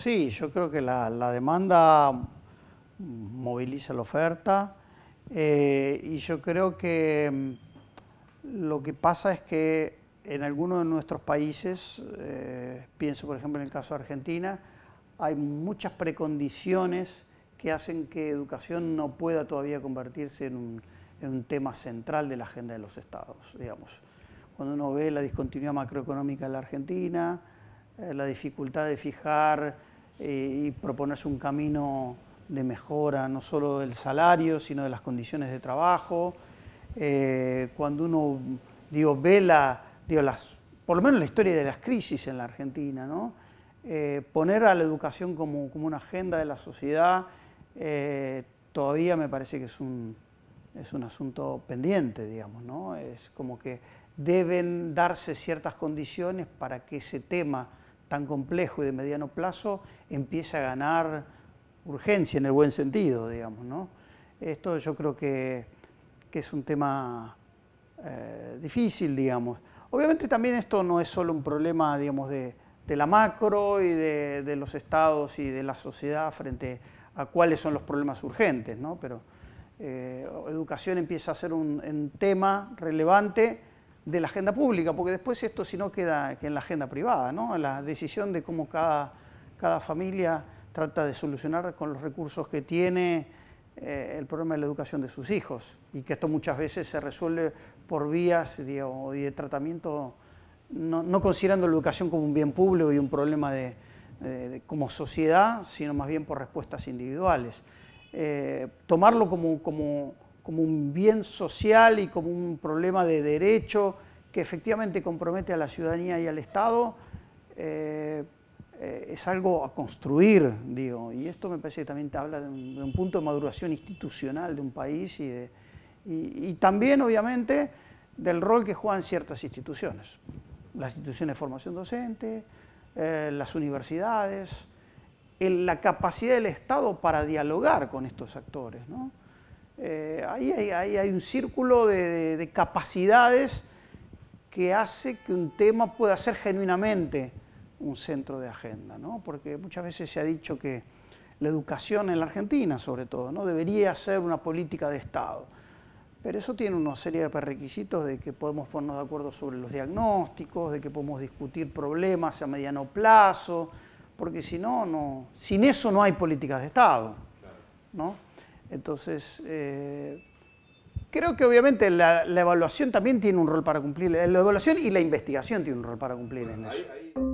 Sí, yo creo que la, demanda moviliza la oferta eh, y yo creo que mm, lo que pasa es que en algunos de nuestros países, eh, pienso por ejemplo en el caso de Argentina, hay muchas precondiciones que hacen que educación no pueda todavía convertirse en un, tema central de la agenda de los estados, Cuando uno ve la discontinuidad macroeconómica de la Argentina, eh, la dificultad de fijar y proponerse un camino de mejora no solo del salario, sino de las condiciones de trabajo. Eh, cuando uno digo, ve la, las, por lo menos la historia de las crisis en la Argentina, ¿no? Eh, poner a la educación como, como, una agenda de la sociedad eh, todavía me parece que es un, es un asunto pendiente, digamos, ¿no? es como que deben darse ciertas condiciones para que ese tema tan complejo y de mediano plazo empieza a ganar urgencia en el buen sentido, digamos. ¿no? Esto yo creo que, es un tema eh, difícil, digamos. Obviamente también esto no es solo un problema, digamos, de, la macro y de, los estados y de la sociedad frente a cuáles son los problemas urgentes, ¿no? Pero eh, educación empieza a ser un tema relevante de la agenda pública, porque después esto si no queda que en la agenda privada, ¿no? la decisión de cómo cada, cada familia trata de solucionar con los recursos que tiene eh, el problema de la educación de sus hijos y que esto muchas veces se resuelve por vías de tratamiento, no, considerando la educación como un bien público y un problema de, como sociedad, sino más bien por respuestas individuales. Eh, tomarlo como, como como un bien social y como un problema de derecho que efectivamente compromete a la ciudadanía y al Estado, eh, eh, es algo a construir, digo. Y esto me parece que también te habla de un, punto de maduración institucional de un país y, también, obviamente, del rol que juegan ciertas instituciones. Las instituciones de formación docente, eh, las universidades, en la capacidad del Estado para dialogar con estos actores. ¿no? Eh, ahí, hay, un círculo de, capacidades que hace que un tema pueda ser genuinamente un centro de agenda, ¿no? porque muchas veces se ha dicho que la educación en la Argentina, sobre todo, ¿no? debería ser una política de Estado. Pero eso tiene una serie de requisitos de que podemos ponernos de acuerdo sobre los diagnósticos, de que podemos discutir problemas a mediano plazo, porque si no, no sin eso no hay políticas de Estado. ¿no? Entonces, eh, creo que obviamente la, la, evaluación también tiene un rol para cumplir, la evaluación y la investigación tiene un rol para cumplir en eso.